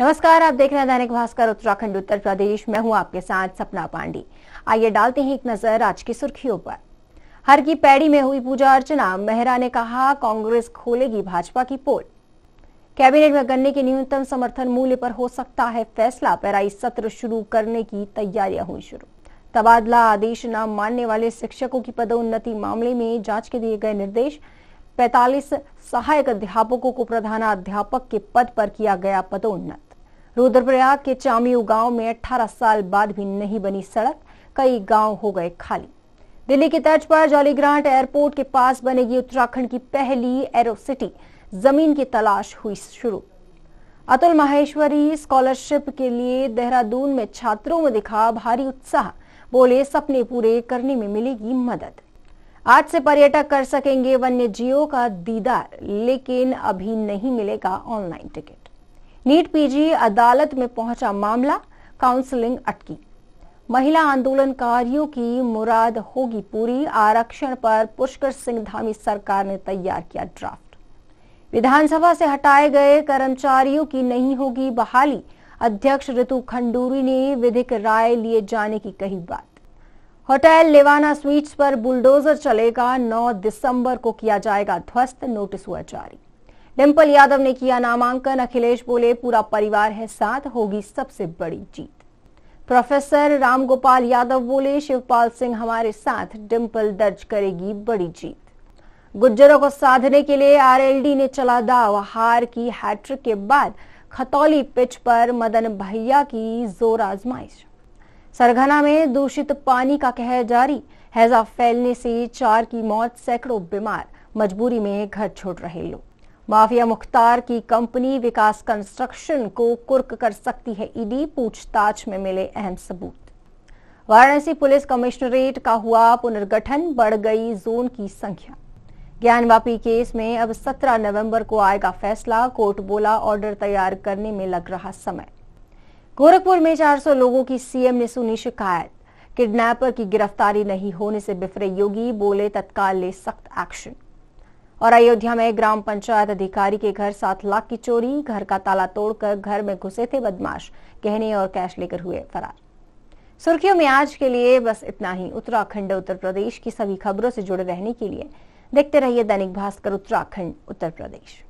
नमस्कार आप देख रहे हैं दैनिक भास्कर उत्तराखंड उत्तर प्रदेश मैं हूं आपके साथ सपना पांडे आइए डालते हैं एक नजर आज की सुर्खियों पर हर की पैड़ी में हुई पूजा अर्चना मेहरा ने कहा कांग्रेस खोलेगी भाजपा की पोल कैबिनेट में गन्ने के न्यूनतम समर्थन मूल्य पर हो सकता है फैसला पेराई सत्र शुरू करने की तैयारियां हुई शुरू तबादला आदेश न मानने वाले शिक्षकों की पदोन्नति मामले में जांच के दिए गए निर्देश 45 सहायक अध्यापकों को प्रधानाध्यापक के पद पर किया गया पदोन्नत रुद्रप्रयाग के चामियू गांव में 18 साल बाद भी नहीं बनी सड़क कई गांव हो गए खाली दिल्ली के तर्ज पर जॉलीग्रांट एयरपोर्ट के पास बनेगी उत्तराखंड की पहली एरो सिटी जमीन की तलाश हुई शुरू अतुल माहेश्वरी स्कॉलरशिप के लिए देहरादून में छात्रों में दिखा भारी उत्साह बोले सपने पूरे करने में मिलेगी मदद आज से पर्यटक कर सकेंगे वन्य जीवों का दीदार लेकिन अभी नहीं मिलेगा ऑनलाइन टिकट नीट पीजी अदालत में पहुंचा मामला काउंसलिंग अटकी महिला आंदोलनकारियों की मुराद होगी पूरी आरक्षण पर पुष्कर सिंह धामी सरकार ने तैयार किया ड्राफ्ट विधानसभा से हटाए गए कर्मचारियों की नहीं होगी बहाली अध्यक्ष ऋतु खंडूरी ने विधिक राय लिए जाने की कही बात होटल लेवाना स्वीट्स पर बुलडोजर चलेगा 9 दिसंबर को किया जाएगा ध्वस्त नोटिस हुआ जारी डिम्पल यादव ने किया नामांकन अखिलेश बोले पूरा परिवार है साथ होगी सबसे बड़ी जीत प्रोफेसर रामगोपाल यादव बोले शिवपाल सिंह हमारे साथ डिम्पल दर्ज करेगी बड़ी जीत गुज्जरों को साधने के लिए आरएलडी ने चला दाव हार की हैट्रिक के बाद खतौली पिच पर मदन भैया की जोर आजमाइश सरगना में दूषित पानी का कहर जारी हैजा फैलने से चार की मौत सैकड़ों बीमार मजबूरी में घर छोड़ रहे लोग माफिया मुख्तार की कंपनी विकास कंस्ट्रक्शन को कुर्क कर सकती है ईडी पूछताछ में मिले अहम सबूत वाराणसी पुलिस कमिश्नरेट का हुआ पुनर्गठन बढ़ गई जोन की संख्या ज्ञानवापी केस में अब 17 नवंबर को आएगा फैसला कोर्ट बोला ऑर्डर तैयार करने में लग रहा समय गोरखपुर में 400 लोगों की सीएम ने सुनी शिकायत किडनैपर की गिरफ्तारी नहीं होने से बिफरे योगी बोले तत्काल ले सख्त एक्शन और अयोध्या में ग्राम पंचायत अधिकारी के घर सात लाख की चोरी घर का ताला तोड़कर घर में घुसे थे बदमाश कहने और कैश लेकर हुए फरार सुर्खियों में आज के लिए बस इतना ही उत्तराखंड उत्तर प्रदेश की सभी खबरों से जुड़े रहने के लिए देखते रहिए दैनिक भास्कर उत्तराखंड उत्तर प्रदेश